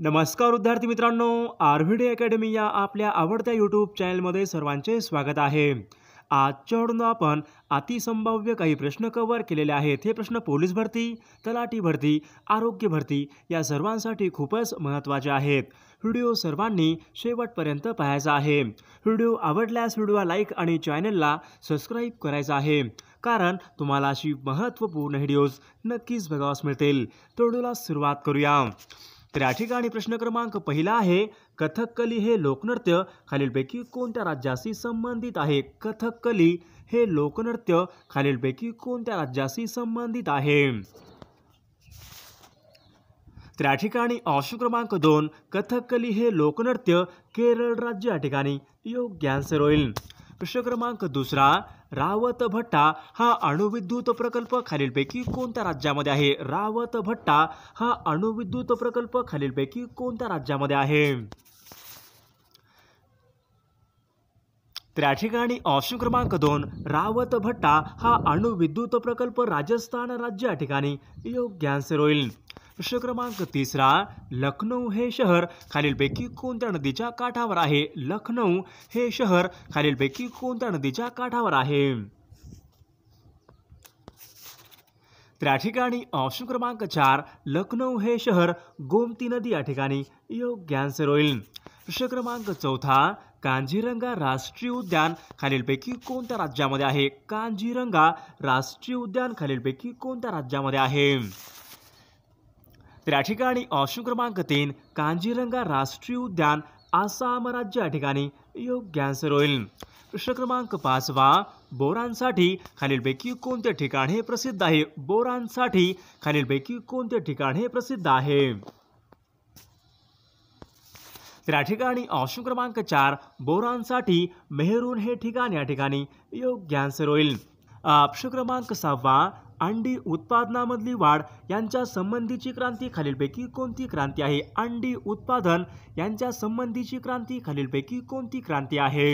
नमस्कार विद्यार्थी मित्रांनो आर व्ही डी अकॅडमी या आपल्या आवडत्या यूट्यूब चॅनलमध्ये सर्वांचे स्वागत आहे आजच्या आजच्याकडून आपण अतिसंभाव्य काही प्रश्न कव्हर केलेले आहेत हे प्रश्न पोलीस भरती तलाठी भरती आरोग्य भरती या सर्वांसाठी खूपच महत्त्वाचे आहेत व्हिडिओ सर्वांनी शेवटपर्यंत पाहायचा आहे व्हिडिओ आवडल्यास व्हिडिओला लाईक आणि चॅनलला सबस्क्राईब करायचा आहे कारण तुम्हाला अशी महत्त्वपूर्ण व्हिडिओज नक्कीच बघावास मिळतील तोडूला सुरुवात करूया तर प्रश्न क्रमांक पहला है कथकली हे लोकनृत्य खालीलपैकी कोणत्या राज्याशी संबंधित है कथकली हे लोकनृत्य खालीलपैकी कोणत्या राज्याशी संबंधित आहे तर या ठिकाणी अंश क्रमांक दोन कथकली हे लोकनृत्य केरल राज्य योग्य आंसर होईल प्रश्न क्रमांक दुसरा रावत भट्टा हा अणुविद्युत प्रकल्प खालीलपैकी कोणत्या राज्यामध्ये आहे रावत भट्टा हा अणुविद्युत प्रकल्प खालीलपैकी कोणत्या राज्यामध्ये आहे त्या ठिकाणी ऑप्शन क्रमांक दोन रावत भट्टा हा अणुविद्युत प्रकल्प राजस्थान राज्य या ठिकाणी योग्य आन्सर होईल प्रश्न क्रमांक तिसरा लखनौ हे शहर खालीलपैकी कोणत्या नदीच्या काठावर आहे लखनौ हे शहर खालीलपैकी कोणत्या नदीच्या काठावर आहे त्या ठिकाणी ऑप्शन क्रमांक चार लखनौ हे शहर गोमती नदी या ठिकाणी योग्य आन्सर होईल प्रश्न क्रमांक चौथा कांजीरंगा राष्ट्रीय उद्यान खालीलपैकी कोणत्या राज्यामध्ये आहे कांजीरंगा राष्ट्रीय उद्यान खालीलपैकी कोणत्या राज्यामध्ये आहे तर या ऑप्शन क्रमांक तीन कांजीरंगा राष्ट्रीय उद्यान आसाम राज्य योग्य आंसर होईल प्रश्न क्रमांक पाचवा बोरांसाठी खालीलपैकी कोणते को हे प्रसिद्ध आहे बोरांसाठी खालीलपैकी कोणते ठिकाण हे प्रसिद्ध है तर ऑप्शन क्रमांक चार बोरांसाठी मेहरून ठिकाण योग्य आंसर होईल ऑप्शन क्रमांक सहावा अंडी उत्पादनामधली वाढ यांच्या संबंधीची क्रांती खालीलपैकी कोणती क्रांती आहे अंडी उत्पादन यांच्या संबंधीची क्रांती खालीलपैकी कोणती क्रांती आहे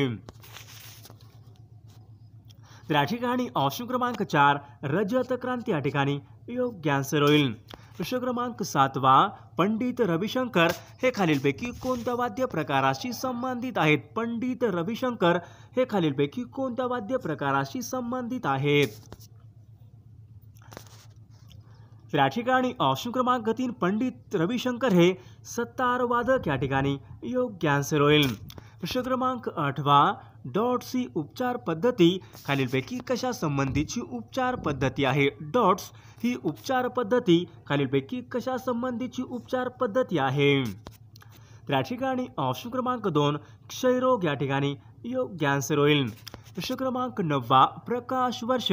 तर या ठिकाणी ऑप्शन क्रमांक चार रजत क्रांती या ठिकाणी योग्य आन्सर होईल प्रश्न क्रमांक सातवा पंडित रविशंकर हे खालीलपैकी कोणत्या वाद्य प्रकाराशी संबंधित आहेत पंडित रविशंकर हे खालीलपैकी कोणत्या वाद्य प्रकाराशी संबंधित आहेत त्या ठिकाणी ऑप्शन क्रमांक तीन पंडित रविशंकर हे सत्तारवादक या ठिकाणी योग्य आन्सर होईल प्रश्न क्रमांक आठवा ही उपचार पद्धती खालीलपैकी कशा संबंधीची उपचार पद्धती आहे डॉट्स ही उपचार पद्धती खालीलपैकी कशा संबंधीची उपचार पद्धती आहे त्या ठिकाणी ऑप्शन क्रमांक दोन क्षयरोग या ठिकाणी योग्य आन्सर होईल प्रश्न क्रमांक नववा प्रकाश वर्ष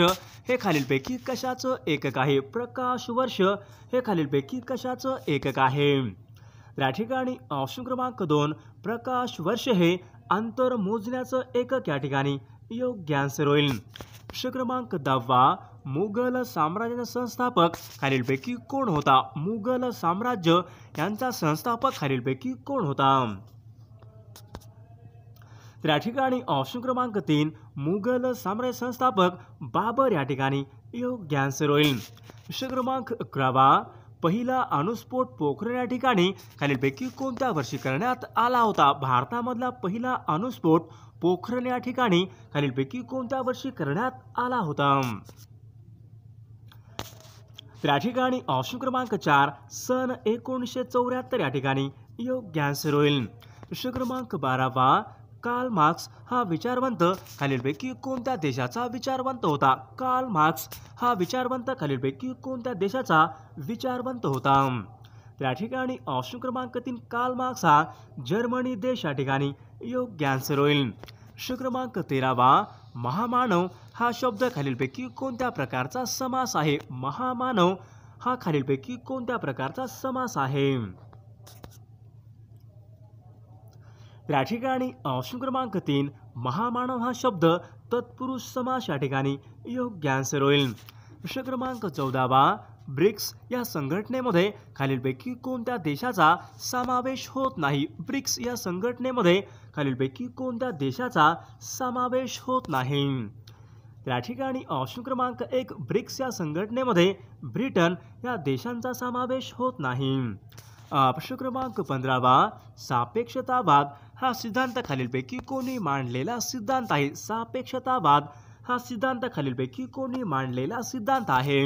हे खालीलपैकी कशाचं एकक आहे प्रकाश वर्ष हे खालीलपैकी कशाचं एकक आहे या ठिकाणी ऑप्शन क्रमांक दोन प्रकाश वर्ष हे अंतर मोजण्याचं एकक या ठिकाणी योग्य आन्सर होईल प्रश्न क्रमांक दहावा मुघल साम्राज्याचा संस्थापक खालीलपैकी कोण होता मुघल साम्राज्य यांचा संस्थापक खालीलपैकी कोण होता त्या ठिकाणी ऑप्शन क्रमांक तीन मुघल साम्राज्य संस्थापक बाबर या ठिकाणी योग्य आन्सर होईल प्रश्न क्रमांक अकरावा पहिला अणुस्फोट पोखरण या ठिकाणी खालीलपैकी कोणत्या वर्षी करण्यात आला होता भारतामधला पहिला अणुस्फोट पोखरण या ठिकाणी खालीलपैकी कोणत्या वर्षी करण्यात आला होता त्या ठिकाणी ऑप्शन क्रमांक चार सन एकोणीसशे चौऱ्याहत्तर या ठिकाणी योग्य आन्सर होईल प्रश्न क्रमांक बारावा कार्ल मार्क्स हा विचारवंत खालीलपैकी कोणत्या देशाचा विचारवंत होता कार्ल मार्क्स हा विचारवंत खालीलपैकी कोणत्या देशाचा विचारवंत होता त्या ठिकाणी ऑप्शन क्रमांक तीन कार्ल मार्क्स हा जर्मनी देश या ठिकाणी योग्य आन्सर होईल क्रमांक तेरावा महामानव हा शब्द खालीलपैकी कोणत्या प्रकारचा समास आहे महामानव हा खालीलपैकी कोणत्या प्रकारचा समास आहे त्या ठिकाणी ऑप्शन क्रमांक तीन महामानव हा शब्द तत्पुरुष समास या ठिकाणी योग्य आन्सर होईल प्रश्न क्रमांक चौदावा ब्रिक्स या संघटनेमध्ये खालीलपैकी कोणत्या देशाचा समावेश होत नाही ब्रिक्स या संघटनेमध्ये खालीलपैकी कोणत्या देशाचा समावेश होत नाही त्या ठिकाणी ऑप्शन क्रमांक एक ब्रिक्स या संघटनेमध्ये ब्रिटन या देशांचा समावेश होत नाही प्रश्न क्रमांक पंधरावा सापेक्षतावाद हा सिद्धांत खालीलपैकी कोणी मांडलेला सिद्धांत आहे सापेक्षतावाद हा सिद्धांत खालीलपैकी कोणी मांडलेला सिद्धांत आहे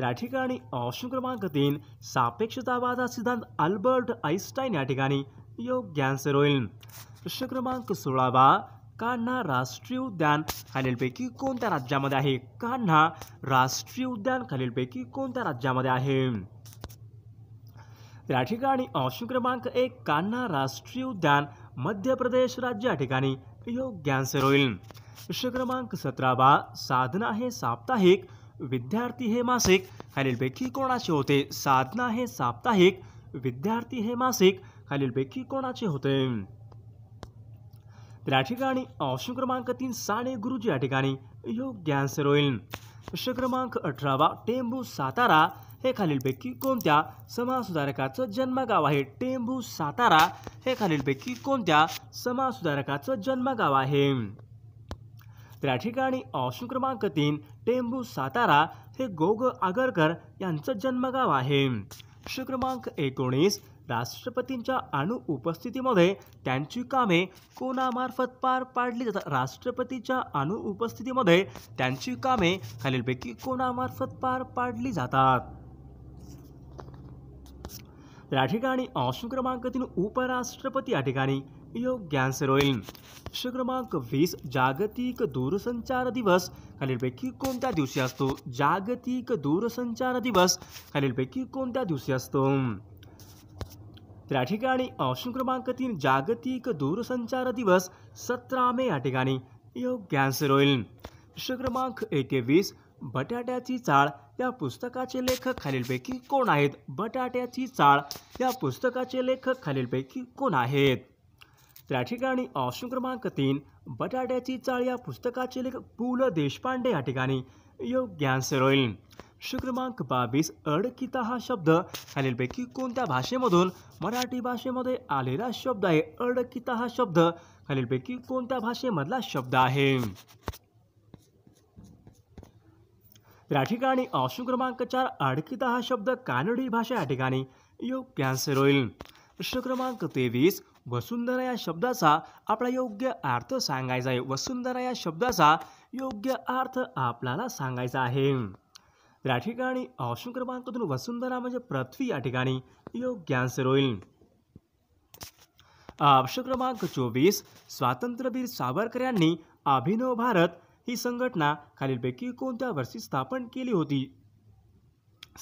या ठिकाणी ऑप्शन क्रमांक तीन सापेक्षतावाद हा सिद्धांत अल्बर्ट आईन्स्टाईन या ठिकाणी योग्य आन्सर होईल प्रश्न क्रमांक सोळावा कान्हा राष्ट्रीय उद्यान खालीलपैकी कोणत्या राज्यामध्ये आहे कान्हा राष्ट्रीय उद्यान खालीलपैकी कोणत्या राज्यामध्ये आहे त्या ठिकाणी अंश क्रमांक एक कान्हा राष्ट्रीय उद्यान मध्य प्रदेश राज्य ठिकाणी योग्य आन्सर होईल प्रश्न क्रमांक सतरावा साधना हे साप्ताहिक विद्यार्थी हे मासिक खालीलपैकी कोणाचे होते साधना हे साप्ताहिक विद्यार्थी हे मासिक खालीलपैकी कोणाचे होते त्या ठिकाणी अंश क्रमांक तीन साने गुरुजी या ठिकाणी योग्य आन्सर होईल प्रश्न क्रमांक अठरावा टेंबू सातारा हे खालीलपैकी कोणत्या समाजसुधारकाचं जन्मगाव आहे टेंभू सातारा हे खालीलपैकी कोणत्या समाजसुधारकाचं जन्मगाव आहे तर या ठिकाणी ऑप्शन क्रमांक तीन टेंभू सातारा हे गोग आगरकर यांचं जन्मगाव आहे प्रश्न क्रमांक एकोणीस राष्ट्रपतींच्या अनुउपस्थितीमध्ये त्यांची कामे कोणामार्फत पार पाडली जातात राष्ट्रपतीच्या अनुउपस्थितीमध्ये त्यांची कामे खालीलपैकी कोणामार्फत पार पाडली जातात तर या ठिकाणी ऑप्शन क्रमांक तीन उपराष्ट्रपती या ठिकाणी योग्य आन्सर होईल क्रमांक वीस जागतिक दूरसंचार दिवस खालीलपैकी कोणत्या दिवशी असतो जागतिक दूरसंचार दिवस खालीलपैकी कोणत्या दिवशी असतो तर या ठिकाणी क्रमांक तीन जागतिक दूरसंचार दिवस सतरा मे या ठिकाणी योग्य आन्सर होईल क्रमांक वीस बटाट्याची चाळ या पुस्तकाचे लेखक खालीलपैकी कोण आहेत बटाट्याची चाळ या पुस्तकाचे लेखक खालीलपैकी कोण आहेत त्या ठिकाणी ऑप्शन क्रमांक तीन बटाट्याची चाळ या पुस्तकाचे लेखक पु ल देशपांडे या ठिकाणी योग्य आन्सर होईल क्रमांक बावीस अडकिता हा शब्द खालीलपैकी कोणत्या भाषेमधून मराठी भाषेमध्ये आलेला शब्द आहे अडकिता हा शब्द खालीलपैकी कोणत्या भाषेमधला शब्द आहे या ठिकाणी ऑप्शन क्रमांक चार अडकिता हा शब्द कानडी भाषा या ठिकाणी योग्य आन्सर होईल प्रश्न क्रमांक तेवीस वसुंधरा या शब्दाचा आपला योग्य अर्थ सांगायचा आहे वसुंधरा या शब्दाचा योग्य अर्थ आपल्याला सांगायचा आहे या ठिकाणी ऑप्शन क्रमांक दोन वसुंधरा म्हणजे पृथ्वी या ठिकाणी योग्य आन्सर होईल ऑप्शन क्रमांक चोवीस स्वातंत्र्यवीर सावरकर यांनी अभिनव भारत ही संघटना खालीलपैकी कोणत्या वर्षी स्थापन केली होती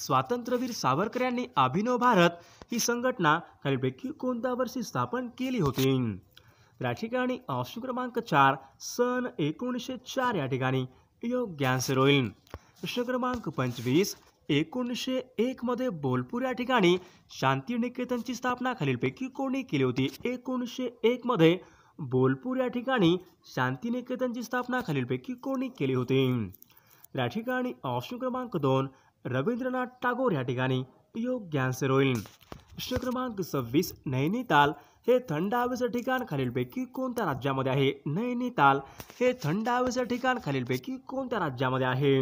स्वातंत्र्यवीर सावरकर यांनी अभिनव भारत ही संघटना खालीलपैकी कोणत्या वर्षी स्थापन केली होती या ठिकाणी ऑप्शन क्रमांक चार सन एकोणीसशे चार या ठिकाणी योग्य आन्सर होईल प्रश्न क्रमांक पंचवीस एकोणीसशे एकमध्ये बोलपूर या ठिकाणी शांतिनिकेतनची स्थापना खालीलपैकी कोणी केली होती एकोणीसशे एकमध्ये बोलपूर या ठिकाणी शांतिनिकेतनची स्थापना खालीलपैकी कोणी केली होती या ठिकाणी ऑप्शन क्रमांक दोन रवींद्रनाथ टागोर या ठिकाणी योग्य आन्सर होईल प्रश्न क्रमांक सव्वीस नैनिताल हे थंड हवेचं ठिकाण खालीलपैकी कोणत्या राज्यामध्ये आहे नैनिताल हे थंड हवेचं ठिकाण खालीलपैकी कोणत्या राज्यामध्ये आहे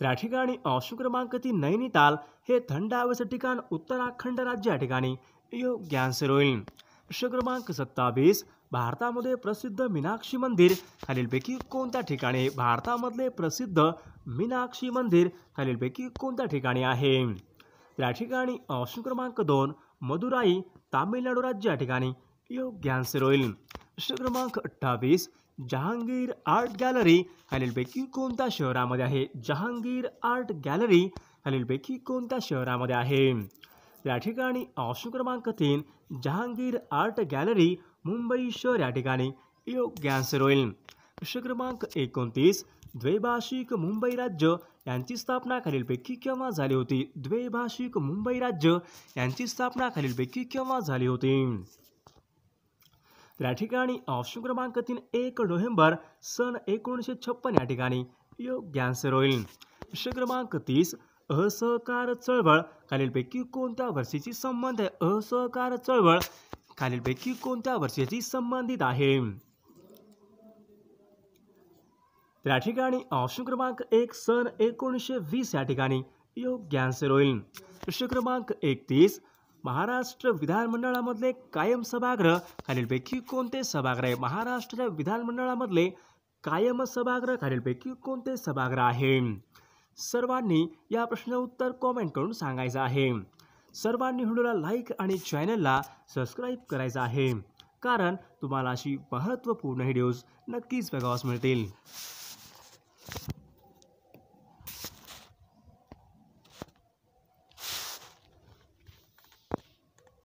त्या ठिकाणी ऑप्शन क्रमांक तीन नैनिताल हे थंड हवेचं ठिकाण उत्तराखंड राज्य या ठिकाणी योग्य आन्सर होईल प्रश्न क्रमांक सत्तावीस भारतामध्ये प्रसिद्ध मीनाक्षी मंदिर खालीलपैकी कोणत्या ठिकाणी भारतामधले प्रसिद्ध मीनाक्षी मंदिर खालीलपैकी कोणत्या ठिकाणी आहे या ठिकाणी ऑप्शन क्रमांक दोन मदुराई तामिळनाडू राज्य या ठिकाणी योग्य आन्सर होईल प्रश्न क्रमांक अठ्ठावीस जहांगीर आर्ट गॅलरी खालीलपैकी कोणत्या शहरामध्ये आहे जहांगीर आर्ट गॅलरी खालीलपैकी कोणत्या शहरामध्ये आहे या ठिकाणी ऑप्शन क्रमांक तीन जहांगीर आर्ट गॅलरी मुंबई शहर या ठिकाणी योग्य आन्सर होईल प्रश्न क्रमांक एकोणतीस द्वैभाषिक मुंबई राज्य यांची स्थापना खालीलपैकी केव्हा झाली होती द्वैभाषिक मुंबई राज्य यांची स्थापना खालीलपैकी केव्हा झाली होती या ठिकाणी ऑप्शन क्रमांक तीन एक नोव्हेंबर सन एकोणीसशे छप्पन या ठिकाणी योग्य आन्सर होईल प्रश्न क्रमांक तीस असहकार चळवळ खालीलपैकी कोणत्या वर्षीची संबंध आहे असहकार चळवळ खालीलपैकी कोणत्या वर्षीची संबंधित आहे त्या ठिकाणी ऑप्शन क्रमांक एक सन एकोणीसशे वीस या ठिकाणी योग्य आन्सर होईल प्रश्न क्रमांक एकतीस महाराष्ट्र विधानमंडळामधले कायम सभागृह खालीलपैकी कोणते सभागृह आहे महाराष्ट्र विधानमंडळामधले कायम सभागृह खालीलपैकी कोणते सभागृह आहे सर्वांनी या प्रश्न उत्तर कॉमेंट करून सांगायचं आहे सर्वांनी व्हिडिओला लाईक आणि चॅनलला सबस्क्राईब करायचं आहे कारण तुम्हाला अशी महत्त्वपूर्ण व्हिडिओज नक्कीच बघावास मिळतील